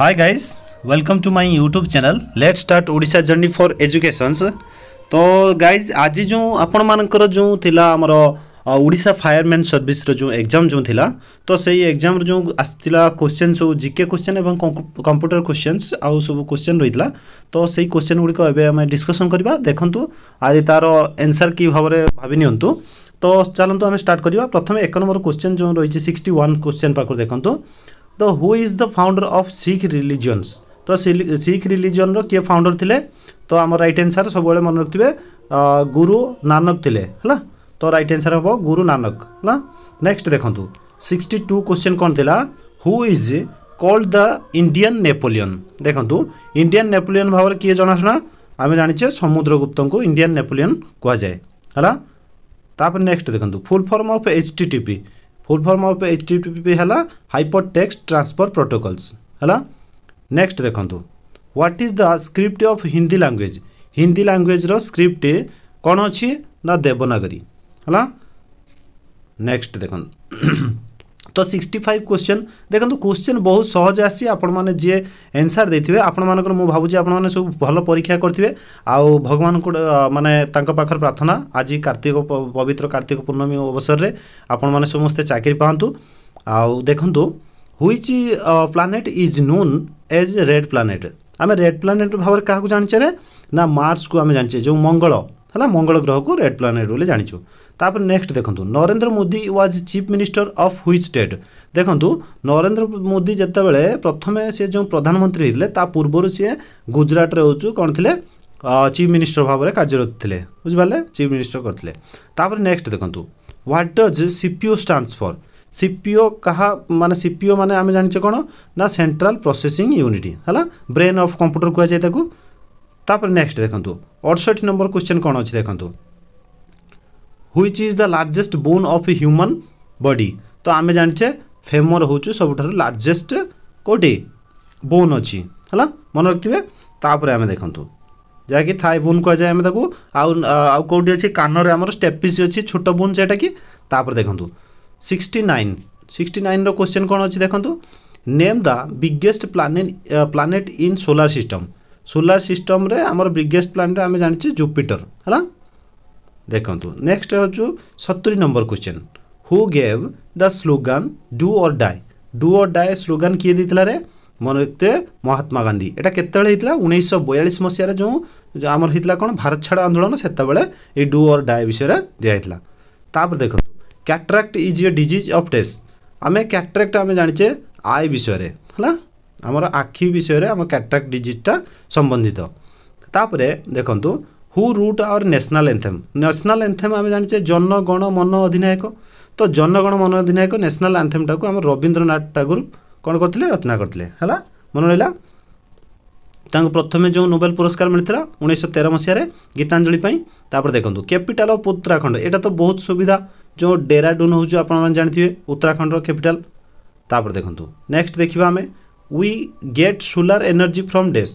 Hi guys, welcome to my YouTube channel. Let's start Odisha journey for educations. তো guys ଆଜି ଯେଉଁ ଆପଣମାନଙ୍କର ଯେଉଁ ଥିଲା ଆମର ଓଡ଼ିଶା ଫାୟାରମ୍ୟାନ୍ ସର୍ଭିସର ଯେଉଁ ଏକ୍ଜାମ୍ ଯେଉଁ ଥିଲା ତ ସେଇ ଏକ୍ଜାମ୍ର ଯେଉଁ ଆସିଥିଲା କୋଶ୍ଚେନ୍ ସବୁ ଜିକେ କୋଶ୍ଚେନ୍ ଏବଂ କମ୍ପ୍ୟୁଟର କୋଶ୍ଚେନ୍ସ ଆଉ ସବୁ କୋଶ୍ଚେନ୍ ରହିଥିଲା ତ ସେଇ କୋଶ୍ଚେନ୍ ଗୁଡ଼ିକ ଏବେ ଆମେ ଡିସ୍କସନ୍ କରିବା ଦେଖନ୍ତୁ ଆଜି ତା'ର ଏନ୍ସର୍ କି ଭାବରେ ଭାବି ନିଅନ୍ତୁ ତ ଚାଲନ୍ତୁ ଆମେ ଷ୍ଟାର୍ଟ କରିବା ପ୍ରଥମେ ଏକ ନମ୍ବର କୋଶ୍ଚେନ୍ ଯେଉଁ ରହିଛି ସିକ୍ସଟି ୱାନ୍ କୋଶ୍ଚେନ୍ ପାଖରୁ ଦେଖନ୍ତୁ ତ who is the founder of Sikh religions ତ ଶିଖ୍ ରିଲିଜନ୍ର କିଏ ଫାଉଣ୍ଡର ଥିଲେ ତ ଆମ ରାଇଟ୍ ଆନ୍ସର୍ ସବୁବେଳେ ମନେ ରଖିଥିବେ ଗୁରୁ ନାନକ ଥିଲେ ହେଲା ତ ରାଇଟ୍ ଆନ୍ସର୍ ହେବ ଗୁରୁ ନାନକ ହେଲା ନେକ୍ସଟ ଦେଖନ୍ତୁ ସିକ୍ସଟି ଟୁ କ୍ୱେଶ୍ଚିନ୍ କ'ଣ ଥିଲା who is called the Indian Napoleon ଦେଖନ୍ତୁ ଇଣ୍ଡିଆନ୍ ନେପୋଲିୟନ୍ ଭାବରେ କିଏ ଜଣାଶୁଣା ଆମେ ଜାଣିଛେ ସମୁଦ୍ରଗୁପ୍ତଙ୍କୁ ଇଣ୍ଡିଆନ୍ ନେପୋଲିୟନ୍ କୁହାଯାଏ ହେଲା ତାପରେ ନେକ୍ସଟ ଦେଖନ୍ତୁ full form of H T T P full form of H T T P ହେଲା ହାଇପର ଟେକ୍ସଟ ଟ୍ରାନ୍ସଫର ପ୍ରୋଟୋକଲ୍ସ ହେଲା ନେକ୍ସଟ ଦେଖନ୍ତୁ what is the script of Hindi language Hindi ଲାଙ୍ଗୁଏଜ୍ର ସ୍କ୍ରିପ୍ଟ କ'ଣ ଅଛି ନା ଦେବନାଗରୀ ହେଲା ନେକ୍ସଟ ଦେଖନ୍ତୁ তো সিক্সটি ফাইভ কোশ্চেন দেখুন কোশ্চেন বহুত সহজ আসছে আপনার যে এনসার দিয়ে আপনার মু ভাবুছি আপনার সব ভালো পরীক্ষা করবে আগবান মানে তাঁর পাখে প্রার্থনা আজ কার্তিক পবিত্র কার্তিক পূর্ণমী অবসরের আপনার সমস্তে চাকরি পাঁতু আখন which planet is known as red planet আমি রেড প্লানেট ভাবে কাহক জাঁচে না মার্সক আমি জাঁচে যে মঙ্গল ହେଲା ମଙ୍ଗଳ ଗ୍ରହକୁ ରେଡ୍ ପ୍ଲାନେଟ୍ ବୋଲି ଜାଣିଛୁ ତାପରେ ନେକ୍ସଟ ଦେଖନ୍ତୁ Narendra Modi was chief minister of which state ଦେଖନ୍ତୁ ନରେନ୍ଦ୍ର ମୋଦି ଯେତେବେଳେ ପ୍ରଥମେ ସେ ଯେଉଁ ପ୍ରଧାନମନ୍ତ୍ରୀ ହେଇଥିଲେ ତା ପୂର୍ବରୁ ସିଏ ଗୁଜରାଟରେ ହେଉଛୁ କ'ଣ ଥିଲେ ଚିଫ୍ ମିନିଷ୍ଟର ଭାବରେ କାର୍ଯ୍ୟରତ ଥିଲେ ବୁଝିପାରିଲେ ଚିଫ୍ ମିନିଷ୍ଟର କରିଥିଲେ ତାପରେ ନେକ୍ସଟ ଦେଖନ୍ତୁ what does CPU stands for CPU କାହା ମାନେ ସିପିଓ ମାନେ ଆମେ ଜାଣିଛେ କ'ଣ ନା ସେଣ୍ଟ୍ରାଲ ପ୍ରୋସେସିଂ ୟୁନିଟ୍ ହେଲା ବ୍ରେନ୍ ଅଫ୍ କମ୍ପ୍ୟୁଟର କୁହାଯାଏ ତାକୁ ତାପରେ ନେକ୍ସଟ ଦେଖନ୍ତୁ ଅଠଷଠି ନମ୍ବର କ୍ୱେଶ୍ଚନ୍ କ'ଣ ଅଛି ଦେଖନ୍ତୁ which is the largest bone of human body ତ ଆମେ ଜାଣିଛେ ଫେମର ହେଉଛୁ ସବୁଠାରୁ ଲାର୍ଜେଷ୍ଟ କେଉଁଠି ବୋନ୍ ଅଛି ହେଲା ମନେ ରଖିଥିବେ ତାପରେ ଆମେ ଦେଖନ୍ତୁ ଯାହାକି ଥାଇ ବୋନ୍ କୁହାଯାଏ ଆମେ ତାକୁ ଆଉ ଆଉ କେଉଁଠି ଅଛି କାନରେ ଆମର ଷ୍ଟେପିସ୍ ଅଛି ଛୋଟ ବୋନ୍ ସେଇଟା କି ତାପରେ ଦେଖନ୍ତୁ ସିକ୍ସଟି ନାଇନ୍ ସିକ୍ସଟି ନାଇନ୍ର କ୍ୱେଶ୍ଚନ୍ କ'ଣ ଅଛି ଦେଖନ୍ତୁ name the biggest planet planet in solar system solar ସିଷ୍ଟମରେ ଆମର ବିଗେଷ୍ଟ ପ୍ଲାନେଟ୍ ଆମେ ଜାଣିଛେ ଜୁପିଟର ହେଲା ଦେଖନ୍ତୁ ନେକ୍ସଟ ହେଉଛୁ ସତୁରି number question who gave the slogan do or die do or die slogan କିଏ ଦେଇଥିଲା ରେ ମନେତେ ମହାତ୍ମା ଗାନ୍ଧୀ ଏଇଟା କେତେବେଳେ ହେଇଥିଲା ଉଣେଇଶହ ବୟାଳିଶ ମସିହାରେ ଯେଉଁ ଆମର ହେଇଥିଲା କ'ଣ ଭାରତ ଛାଡ଼ ଆନ୍ଦୋଳନ ସେତେବେଳେ ଏଇ ଡୁ ଅର୍ ଡାଏ ବିଷୟରେ ଦିଆହେଇଥିଲା ତାପରେ ଦେଖନ୍ତୁ cataract is a disease of ଡେସ୍ ଆମେ କ୍ୟାଟ୍ରାକ୍ଟ ଆମେ ଜାଣିଛେ ଆଇ ବିଷୟରେ ହେଲା আমার আখি বিষয়ে আমার ক্যাটারাক্ট ডিজিজটা সম্বন্ধিত তাপরে দেখন্তু who wrote our national anthem national anthem আমি জানিছে জনগণ মন অধিনায়ক তো জনগণ ମନ ଅଧିନାୟକ ନ୍ୟାସନାଲ୍ আন্থেমটাকে ଆମ ରବୀନ୍ଦ୍ରନାଥ ঠাকুর କ'ଣ କରିଥିଲେ ରଚନା କରିଥିଲେ ହେଲା ମନେ ରହିଲା ତାଙ୍କୁ ପ୍ରଥମେ ଯେଉଁ ନୋବେଲ ପୁରସ୍କାର ମିଳିଥିଲା ଉଣେଇଶହ ତେର ମସିହାରେ ଗୀତାଞ୍ଜଳି ପାଇଁ ତାପରେ ଦେଖନ୍ତୁ କ୍ୟାପିଟାଲ୍ ଅଫ୍ ଉତ୍ତରାଖଣ୍ଡ ଏଇଟା ତ ବହୁତ ସୁବିଧା ଯେଉଁ ଡେରାଡୁନ୍ ହେଉଛି ଆପଣମାନେ ଜାଣିଥିବେ ଉତ୍ତରାଖଣ୍ଡର କ୍ୟାପିଟାଲ୍ ତାପରେ ଦେଖନ୍ତୁ ନେକ୍ସଟ ଦେଖିବା ଆମେ we get solar energy from डेस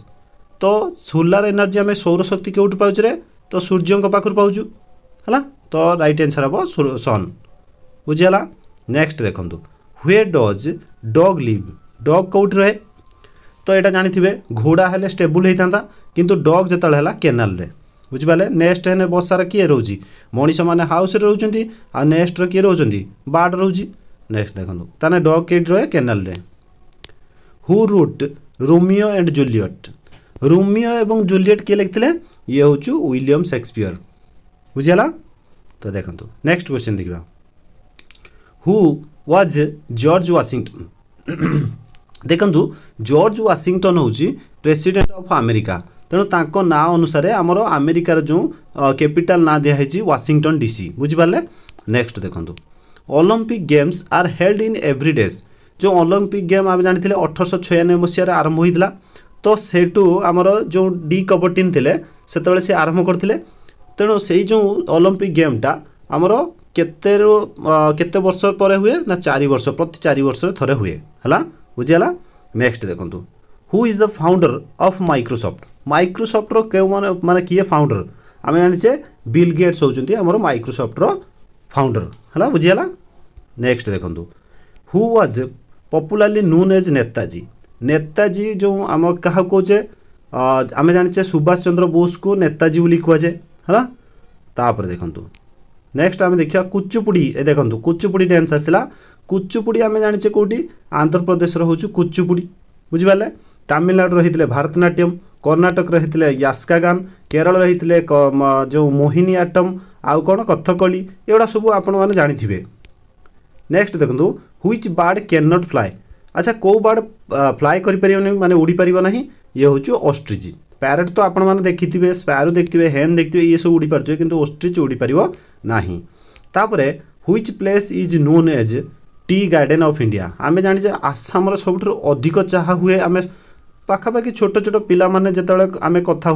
तो सोलार एनर्जी आम सौर शक्ति कौटू पाचे तो सूर्यों पाखु पाचु है तो रईट आंसर हम सन बुझीगला नेक्स्ट देखु हुए डज डग लिव डग कौटी रहे तो यहाँ जानी घोड़ा हेले स्टेबुल होता कितु डग जो है केनाल बुझिपारे नेक्स्ट है बसार किए रोज मनीष मैंने हाउस रोच्च आ नेक्स्टर किए रोच बार्ड रोज नेक्स्ट देखो ताने डग कई रहे केनाल रे who wrote Romeo and Juliet Romeo এবং জুলিয়েট কে লিখলে ইয়ে হচ্ছে উইলিয়াম সেক্সপিয়র বুঝিলা তো দেখুন নেক্সট কোশ্চেন দেখবা হু ওয়াজ জর্জ ওয়াশিংটন ଦେଖନ୍ତୁ ଜର୍ଜ ୱାଶିଂଟନ୍ ହେଉଛି ପ୍ରେସିଡେଣ୍ଟ ଅଫ୍ ଆମେରିକା ତେଣୁ ତାଙ୍କ ନାଁ ଅନୁସାରେ ଆମର ଆମେରିକାର ଯେଉଁ କ୍ୟାପିଟାଲ ନାଁ ଦିଆହେଇଛି ୱାଶିଂଟନ୍ ଡିସି ବୁଝିପାରିଲେ ନେକ୍ସଟ ଦେଖନ୍ତୁ olympic games are held in every ଡେଜ୍ जो ओलंपिक गेम आम जानी अठरश छयानबे मसीह आरंभ होता तो सेठू आमर जो डी कबड्डीन थे से सी आरंभ करते ତେଣୁ ସେଇ ଯେଉଁ ଅଲମ୍ପିକ୍ ଗେମ୍ଟା ଆମର କେତେରୁ କେତେ ବର୍ଷ ପରେ ହୁଏ ନା ଚାରି ବର୍ଷ ପ୍ରତି ଚାରି ବର୍ଷରେ ଥରେ ହୁଏ ହେଲା ବୁଝିଗଲା ନେକ୍ସଟ ଦେଖନ୍ତୁ who is the founder of Microsoft ମାଇକ୍ରୋସଫ୍ଟର କେଉଁମାନେ ମାନେ କିଏ ଫାଉଣ୍ଡର ଆମେ ଜାଣିଛେ ବିଲ୍ ଗେଟ୍ସ ହେଉଛନ୍ତି ଆମର ମାଇକ୍ରୋସଫ୍ଟର ଫାଉଣ୍ଡର ହେଲା ବୁଝିଗଲା ନେକ୍ସଟ ଦେଖନ୍ତୁ who was popularly known as Netaji Netaji যে আম কাহা কৌছে আমি জানিছে সুভাষ চন্দ্র বোসকে নেতাজি বলে কুযায়ে হ্যাঁ তাপরে দেখুন নেক্সট আমি দেখা কুচুপুড়ি এ দেখুন কুচুপুড়ি ড্যান্স আসলা কুচুপুড়ি আমি জানিছে কোটি আন্ধ্রপ্রদেশর হচ্ছে কুচুপুড়ি বুঝিপারে তামিলনাড়ু রয়েছে ভারতনাট্যম কর্ণাটক রয়েছে ইয়াস্কা গান কেরল রয়েছে যে মোহিনী আটম আউ কোণ কথকলি এগুলা সব আপনার জাঁথিবে नेक्स्ट देखो which bird can not fly अच्छा कौ बार्ड फ्लाए कर मानते उड़ी पार ना ये हूँ अस्ट्रिज प्यारेट तो आप देखि स्पैरो देखिए हेन देखिए ये सब उड़ी पारे कि ओस्ट्रिज उड़ी पार ना तापर which place is known as tea garden of India आम जाने आसाम सब अधिक चाह हुए आम पखापाखि छोट छोट पाने जो आम कथा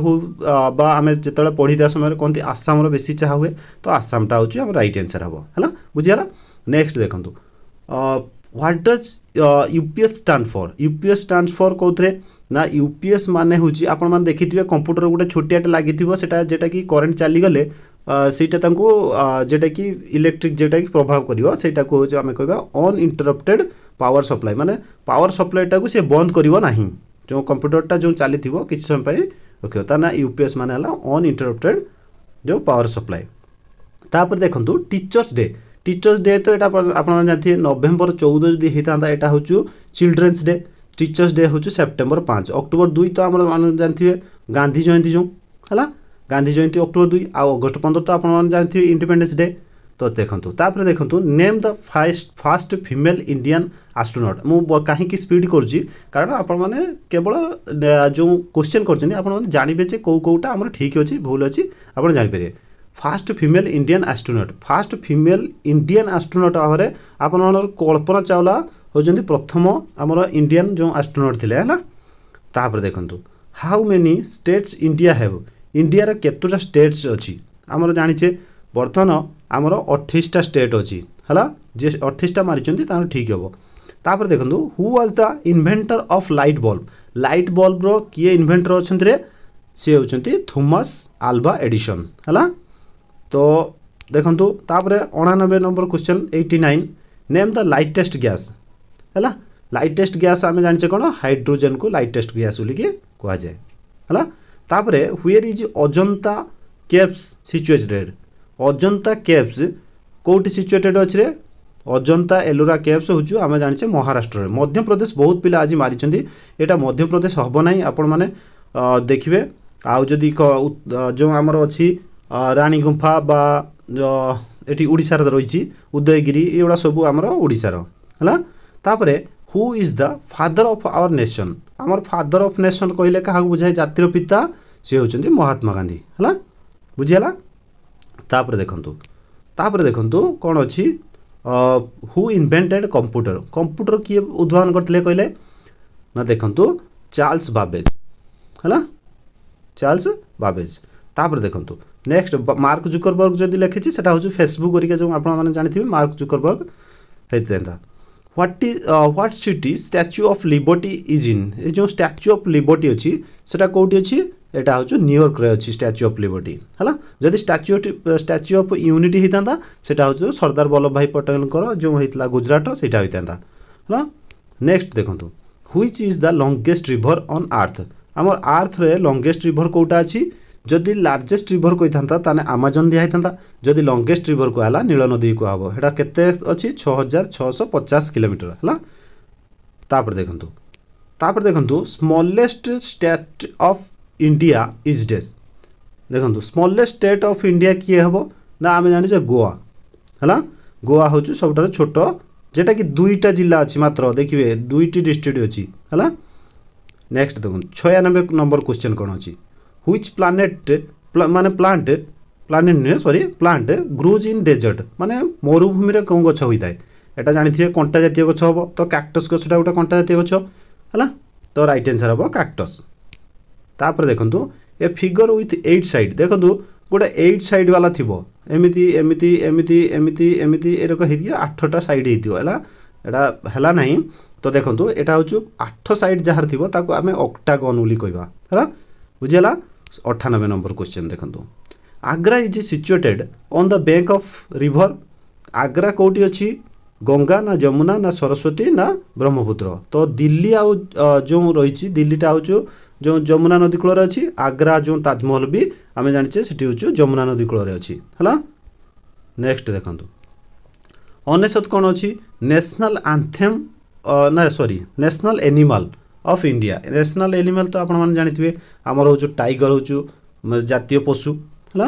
आम जो पढ़ी समय कहते आसाम बेस चाह हुए तो आसाम हूँ रईट आन्सर हे है बुझीगला नेक्स्ट देखो what does UPS stand for UPS stand for कौन ना यूपीएस मान हूँ आपण मैंने कंप्यूटर गोटे छोटियाटे लगे जेटा कि करेन्ट चलीगले से जेटा कि इलेक्ट्रिक जेटा कि प्रभाव कर सहीटा को आम कह अनइंटरप्टेड पावर सप्लाई मानने पावर सप्लाईटा को बंद करना जो कंप्यूटरटा जो चली थी किसी समय रखे ना यूपीएस मानला अनइंटरप्टेड जो पावर सप्लाई तापर देखूँ टीचर्स डे টিচর্স ডে তো এটা আপনারা জানিয়ে নভেম্বর চৌদ যদি হয়ে এটা হচ্ছে চিলড্রেন্স ডে টিচর্স ডে হচ্ছে সেপ্টেম্বর পাঁচ অক্টোবর দুই তো আমার জানিয়ে গান্ধী জয়ন্তী যে হ্যাঁ গান্ধী জয়ন্তী অক্টোবর দুই আগস্ট পনেরো তো আপনার জানিয়ে ইন্ডিপেন্ডেন্স ডে তো দেখন্তু তাপরে দেখন্তু name the first first female Indian astronaut মু কাহিকি স্পিড করছি কারণ আপনার কেবল যে কোশ্চেন করছেন আপনার জাঁবে যে কেউ কেউটা আমার ঠিক অছি ভুল অছি আপনার জাঁপারে first female Indian astronaut first female Indian astronaut ভাবে আপনার কল্পনা চাওলা হচ্ছেন প্রথম আমার ইন্ডিয়ান যে আস্ট্রোনট লে হ্যাঁ তাপরে দেখুন how many states India have ইন্ডিয়ার কতটা স্টেটস অমর জাঁচে বর্তমান আমার অঠেইশটা স্টেট অ্যাঁ যে অঠেইশটা মারিছেন তাহলে ঠিক হব তাপরে দেখুন who was the inventor of light bulb light বল্বর কি ইনভেন্টর অনেক সে হচ্ছেন থোমাস আলভা এডিসন হ্যাঁ ତ ଦେଖନ୍ତୁ ତାପରେ ଅଣାନବେ number question eighty nine name the lightest gas ହେଲା ଲାଇଟେଷ୍ଟ ଗ୍ୟାସ୍ ଆମେ ଜାଣିଛେ କ'ଣ ହାଇଡ୍ରୋଜେନ୍କୁ ଲାଇଟେଷ୍ଟ ଗ୍ୟାସ୍ ବୋଲିକି କୁହାଯାଏ ହେଲା ତାପରେ where is Ajanta caves situated Ajanta caves କେଉଁଠି ସିଚୁଏଟେଡ଼୍ ଅଛି ରେ ଅଜନ୍ତା ଏଲୋରା କେଭ୍ସ ହେଉଛୁ ଆମେ ଜାଣିଛେ ମହାରାଷ୍ଟ୍ରରେ ମଧ୍ୟପ୍ରଦେଶ ବହୁତ ପିଲା ଆଜି ମାରିଛନ୍ତି ଏଇଟା ମଧ୍ୟପ୍ରଦେଶ ହେବ ନାହିଁ ଆପଣମାନେ ଦେଖିବେ ଆଉ ଯଦି ଯେଉଁ ଆମର ଅଛି ରାଣୀ ଗୁମ୍ଫା ବା ଏଠି ଓଡ଼ିଶାର ରହିଛି ଉଦୟଗିରି ଏଗୁଡ଼ା ସବୁ ଆମର ଓଡ଼ିଶାର ହେଲା ତାପରେ who is the father of our nation ଆମର ଫାଦର ଅଫ୍ ନେସନ୍ କହିଲେ କାହାକୁ ବୁଝାଏ ଜାତିର ପିତା ସେ ହେଉଛନ୍ତି ମହାତ୍ମା ଗାନ୍ଧୀ ହେଲା ବୁଝିହେଲା ତାପରେ ଦେଖନ୍ତୁ ତାପରେ ଦେଖନ୍ତୁ କ'ଣ ଅଛି ହୁ ଇନଭେଣ୍ଟେଡ଼୍ କମ୍ପ୍ୟୁଟର କମ୍ପ୍ୟୁଟର କିଏ ଉଦ୍ଭାବନ କରିଥିଲେ କହିଲେ ନା ଦେଖନ୍ତୁ ଚାର୍ଲସ୍ ବାବେଜ ହେଲା ଚାର୍ଲସ୍ ବାବେଜ ତାପରେ ଦେଖନ୍ତୁ নেক্সট মার্ক জুকরবর্গ যদি লিখিছি সেটা হচ্ছে ফেসবুক করিকা যে আপনার জাঁথিবে মার্ক জুকরবর্গ হয়ে what is what city statue of liberty is in এই যে স্ট্যাচু অফ লিবর্টি অছি সেটা কোটি অছি এটা হচ্ছে নিউইয়র্করে অছি স্ট্যাচু অফ লিবর্টি হল যদি স্ট্যাচু স্ট্যাচু অফ ইউনিটি হইতা সেটা হচ্ছে সর্দার বল্লভ ভাই পটেলঙ্কর যে হয়েছিল গুজরাটর সেটা হইতা হল নেক্সট দেখুন which is the longest river on earth আমার আর্থরে লঙ্গেস্ট রিভর কোটা আছে ଯଦି ଲାର୍ଜେଷ୍ଟ ରିଭର୍ କହିଥାନ୍ତା ତାହେଲେ ଆମାଜନ୍ ଦିଆହେଇଥାନ୍ତା ଯଦି ଲଙ୍ଗେଷ୍ଟ ରିଭର୍ କୁହାହେଲା ନୀଳନଦୀ କୁହାହେବ ସେଇଟା କେତେ ଅଛି ଛଅ ହଜାର ଛଅଶହ ପଚାଶ କିଲୋମିଟର ହେଲା ତାପରେ ଦେଖନ୍ତୁ ତାପରେ ଦେଖନ୍ତୁ smallest state of India is ଡେସ୍ ଦେଖନ୍ତୁ ସ୍ମଲେଷ୍ଟ ଷ୍ଟେଟ୍ ଅଫ୍ ଇଣ୍ଡିଆ କିଏ ହେବ ନା ଆମେ ଜାଣିଛେ ଗୋଆ ହେଲା ଗୋଆ ହେଉଛି ସବୁଠାରୁ ଛୋଟ ଯେଉଁଟାକି ଦୁଇଟା ଜିଲ୍ଲା ଅଛି ମାତ୍ର ଦେଖିବେ ଦୁଇଟି ଡିଷ୍ଟ୍ରିକ୍ଟ ଅଛି ହେଲା ନେକ୍ସଟ ଦେଖନ୍ତୁ ଛୟାନବେ ନମ୍ବର କ୍ୱେଶ୍ଚନ୍ କ'ଣ ଅଛି ह्विच प्लानेट ମାନେ ପ୍ଲାଣ୍ଟ ପ୍ଲାନେଟ୍ ନୁହେଁ sorry plant grows in desert ମାନେ ମରୁଭୂମିରେ କେଉଁ ଗଛ ହୋଇଥାଏ ଏଇଟା ଜାଣିଥିବେ କଣ୍ଟା ଜାତୀୟ ଗଛ ହେବ ତ କାକ୍ଟସ୍ ଗଛଟା ଗୋଟେ କଣ୍ଟା ଜାତୀୟ ଗଛ ହେଲା ତ ରାଇଟ୍ ଆନ୍ସର୍ ହେବ କାକ୍ଟସ୍ ତାପରେ ଦେଖନ୍ତୁ a figure with eight side ଦେଖନ୍ତୁ ଗୋଟେ ଏଇଟ୍ ସାଇଡ଼୍ ବାଲା ଥିବ ଏମିତି ଏମିତି ଏମିତି ଏମିତି ଏମିତି ଏରକ ହେଇକି ଆଠଟା ସାଇଡ଼୍ ହେଇଥିବ ହେଲା ଏଇଟା ହେଲା ନାହିଁ ତ ଦେଖନ୍ତୁ ଏଇଟା ହେଉଛି ଆଠ ସାଇଡ଼୍ ଯାହାର ଥିବ ତାକୁ ଆମେ ଅକ୍ଟାଗନ୍ ବୋଲି କହିବା ହେଲା ବୁଝିହେଲା ଅଠାନବେ ନମ୍ବର କ୍ୱେଶ୍ଚିନ୍ ଦେଖନ୍ତୁ Agra is situated on the bank of river Agra କେଉଁଠି ଅଛି ଗଙ୍ଗା ନା ଯମୁନା ନା ସରସ୍ୱତୀ ନା ବ୍ରହ୍ମପୁତ୍ର ତ ଦିଲ୍ଲୀ ଆଉ ଯେଉଁ ରହିଛି ଦିଲ୍ଲୀଟା ହେଉଛୁ ଯେଉଁ ଯମୁନା ନଦୀ କୂଳରେ ଅଛି ଆଗ୍ରା ଯେଉଁ ତାଜମହଲ ବି ଆମେ ଜାଣିଛେ ସେଠି ହେଉଛୁ ଯମୁନା ନଦୀ କୂଳରେ ଅଛି ହେଲା ନେକ୍ସଟ ଦେଖନ୍ତୁ ଅନେଶତ କ'ଣ ଅଛି ନ୍ୟାସନାଲ୍ ଆନ୍ଥେମ୍ ନା sorry national animal of India national animal ତ ଆପଣମାନେ ଜାଣିଥିବେ ଆମର ହେଉଛୁ ଟାଇଗର ହେଉଛୁ ଜାତୀୟ ପଶୁ ହେଲା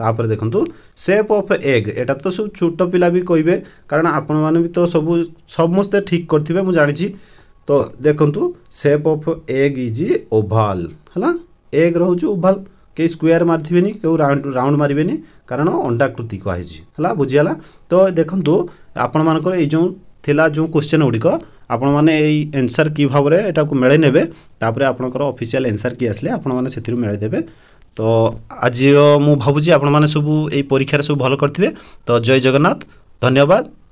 ତାପରେ ଦେଖନ୍ତୁ ସେପ୍ ଅଫ୍ ଏଗ୍ ଏଇଟା ତ ସବୁ ଛୋଟ ପିଲା ବି କହିବେ କାରଣ ଆପଣମାନେ ବି ତ ସବୁ ସମସ୍ତେ ଠିକ୍ କରିଥିବେ ମୁଁ ଜାଣିଛି ତ ଦେଖନ୍ତୁ shape of egg is oval ହେଲା ଏଗ୍ ରହୁଛି ଓଭାଲ୍ କେହି ସ୍କୋୟାର୍ ମାରିଥିବେନି କେଉଁ ରାଉଣ୍ଡ ରାଉଣ୍ଡ ମାରିବେନି କାରଣ ଅଣ୍ଡାକୃତି କୁହାହେଇଛି ହେଲା ବୁଝିଗଲା ତ ଦେଖନ୍ତୁ ଆପଣମାନଙ୍କର ଏଇ ଯେଉଁ ଥିଲା ଯେଉଁ କୋଶ୍ଚିନ୍ ଗୁଡ଼ିକ ଆପଣମାନେ ଏଇ ଏନ୍ସର୍ କି ଭାବରେ ଏଟାକୁ ମେଳେଇ ନେବେ ତାପରେ ଆପଣଙ୍କର ଅଫିସିଆଲ୍ ଏନ୍ସର୍ କି ଆସିଲେ ଆପଣମାନେ ସେଥିରୁ ମେଳେଇ ଦେବେ ତ ଆଜିର ମୁଁ ଭାବୁଛି ଆପଣମାନେ ସବୁ ଏଇ ପରୀକ୍ଷାରେ ସବୁ ଭଲ କରିଥିବେ ତ ଜୟ ଜଗନ୍ନାଥ ଧନ୍ୟବାଦ